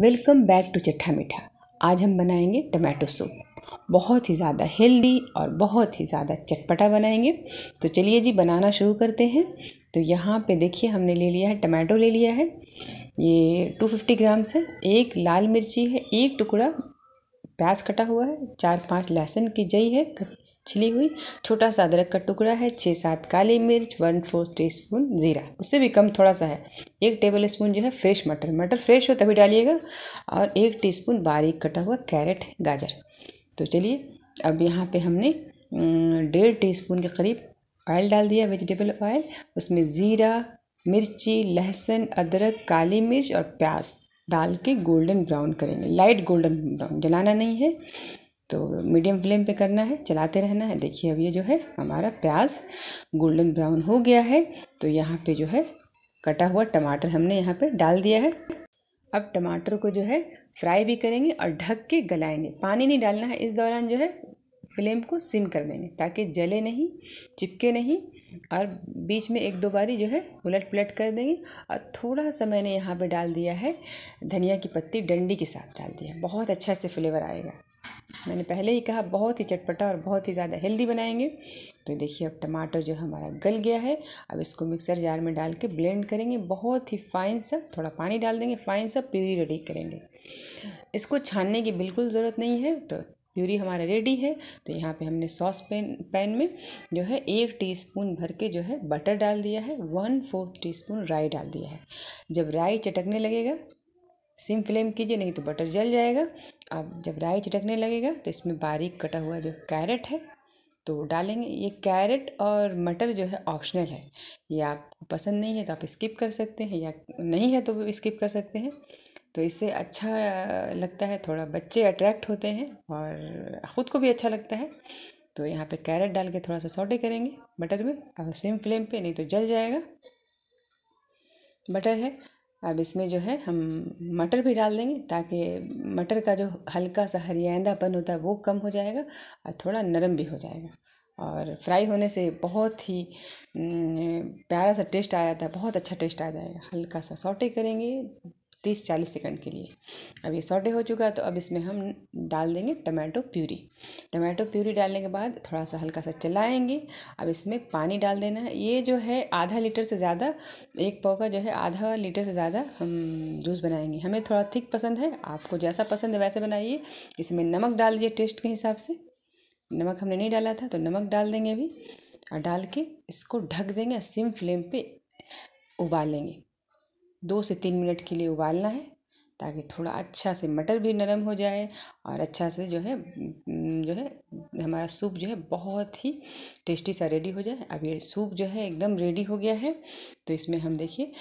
welcome back to चिट्ठा मीठा आज हम बनाएंगे टमाटो सूप बहुत ही ज़्यादा हेल्दी और बहुत ही ज़्यादा चटपटा बनाएंगे तो चलिए जी बनाना शुरू करते हैं तो यहाँ पे देखिए हमने ले लिया है टमाटो ले लिया है ये 250 ग्राम्स है एक लाल मिर्ची है एक टुकड़ा प्याज कटा हुआ है चार पांच लहसुन की जई है छिली हुई छोटा सा अदरक का टुकड़ा है छः सात काली मिर्च वन फोर टी स्पून जीरा उससे भी कम थोड़ा सा है एक टेबल स्पून जो है फ्रेश मटर मटर फ्रेश हो तभी डालिएगा और एक टी स्पून बारीक कटा हुआ कैरेट गाजर तो चलिए अब यहाँ पे हमने डेढ़ टी स्पून के करीब ऑयल डाल दिया वेजिटेबल ऑयल उसमें ज़ीरा मिर्ची लहसुन अदरक काली मिर्च और प्याज डाल के गोल्डन ब्राउन करेंगे लाइट गोल्डन ब्राउन जलाना नहीं है तो मीडियम फ्लेम पे करना है चलाते रहना है देखिए अब ये जो है हमारा प्याज गोल्डन ब्राउन हो गया है तो यहाँ पे जो है कटा हुआ टमाटर हमने यहाँ पे डाल दिया है अब टमाटर को जो है फ्राई भी करेंगे और ढक के गलाएंगे पानी नहीं डालना है इस दौरान जो है फ्लेम को सिम कर देंगे ताकि जले नहीं चिपके नहीं और बीच में एक दो बारी जो है उलट पलट कर देंगे और थोड़ा सा मैंने यहाँ पे डाल दिया है धनिया की पत्ती डंडी के साथ डाल दिया बहुत अच्छा से फ्लेवर आएगा मैंने पहले ही कहा बहुत ही चटपटा और बहुत ही ज़्यादा हेल्दी बनाएंगे तो देखिए अब टमाटर जो हमारा गल गया है अब इसको मिक्सर जार में डाल के ब्लेंड करेंगे बहुत ही फाइन सा थोड़ा पानी डाल देंगे फाइन सा प्यूरी रेडी करेंगे इसको छानने की बिल्कुल ज़रूरत नहीं है तो प्यूरी हमारा रेडी है तो यहाँ पे हमने सॉस पैन पैन में जो है एक टीस्पून भर के जो है बटर डाल दिया है वन फोर्थ टीस्पून राई डाल दिया है जब राई चटकने लगेगा सिम फ्लेम कीजिए नहीं तो बटर जल जाएगा अब जब राई चटकने लगेगा तो इसमें बारीक कटा हुआ जो कैरेट है तो डालेंगे ये कैरेट और मटर जो है ऑप्शनल है ये आपको पसंद नहीं है तो आप स्किप कर सकते हैं या नहीं है तो स्किप कर सकते हैं तो इससे अच्छा लगता है थोड़ा बच्चे अट्रैक्ट होते हैं और ख़ुद को भी अच्छा लगता है तो यहाँ पे कैरेट डाल के थोड़ा सा सौटे करेंगे बटर में अब सेम फ्लेम पे नहीं तो जल जाएगा बटर है अब इसमें जो है हम मटर भी डाल देंगे ताकि मटर का जो हल्का सा हरियांदापन होता है वो कम हो जाएगा और थोड़ा नरम भी हो जाएगा और फ्राई होने से बहुत ही प्यारा सा टेस्ट आ जाता है बहुत अच्छा टेस्ट आ जाएगा हल्का सा सौटे करेंगे तीस चालीस सेकंड के लिए अब ये सॉटे हो चुका है तो अब इसमें हम डाल देंगे टमाटो प्यूरी टमाटो प्यूरी डालने के बाद थोड़ा सा हल्का सा चलाएंगे अब इसमें पानी डाल देना है ये जो है आधा लीटर से ज़्यादा एक पाव का जो है आधा लीटर से ज़्यादा हम जूस बनाएंगे हमें थोड़ा थिक पसंद है आपको जैसा पसंद है वैसे बनाइए इसमें नमक डाल दीजिए टेस्ट के हिसाब से नमक हमने नहीं डाला था तो नमक डाल देंगे अभी और डाल के इसको ढक देंगे सिम फ्लेम पर उबालेंगे दो से तीन मिनट के लिए उबालना है ताकि थोड़ा अच्छा से मटर भी नरम हो जाए और अच्छा से जो है जो है हमारा सूप जो है बहुत ही टेस्टी सा रेडी हो जाए अब ये सूप जो है एकदम रेडी हो गया है तो इसमें हम देखिए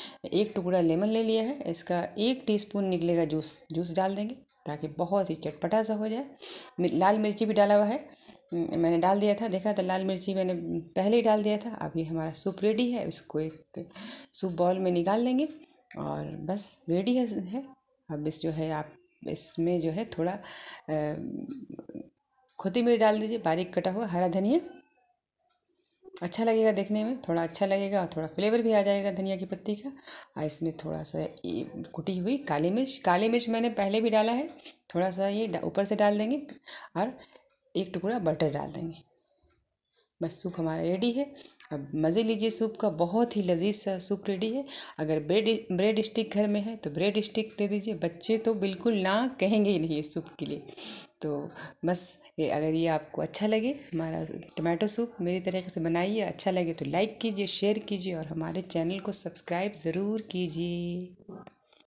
एक टुकड़ा लेमन ले लिया है इसका एक टीस्पून निकलेगा जूस जूस डाल देंगे ताकि बहुत ही चटपटा सा हो जाए लाल मिर्ची भी डाला हुआ है मैंने डाल दिया था देखा था तो लाल मिर्ची मैंने पहले ही डाल दिया था अभी हमारा सूप रेडी है इसको एक सूप बॉल में निकाल लेंगे और बस रेडी है, है अब इस जो है आप इसमें जो है थोड़ा खोती मिर्च डाल दीजिए बारीक कटा हुआ हरा धनिया अच्छा लगेगा देखने में थोड़ा अच्छा लगेगा और थोड़ा फ्लेवर भी आ जाएगा धनिया की पत्ती का और इसमें थोड़ा सा कुटी हुई काली मिर्च काली मिर्च मैंने पहले भी डाला है थोड़ा सा ये ऊपर से डाल देंगे और एक टुकड़ा बटर डाल देंगे बस सूप हमारा रेडी है अब मज़े लीजिए सूप का बहुत ही लजीज सा सूप रेडी है अगर ब्रेड ब्रेड स्टिक घर में है तो ब्रेड स्टिक दे दीजिए बच्चे तो बिल्कुल ना कहेंगे ही नहीं इस सूप के लिए तो बस ये अगर ये आपको अच्छा लगे हमारा टमाटो सूप मेरी तरीके से बनाइए अच्छा लगे तो लाइक कीजिए शेयर कीजिए और हमारे चैनल को सब्सक्राइब ज़रूर कीजिए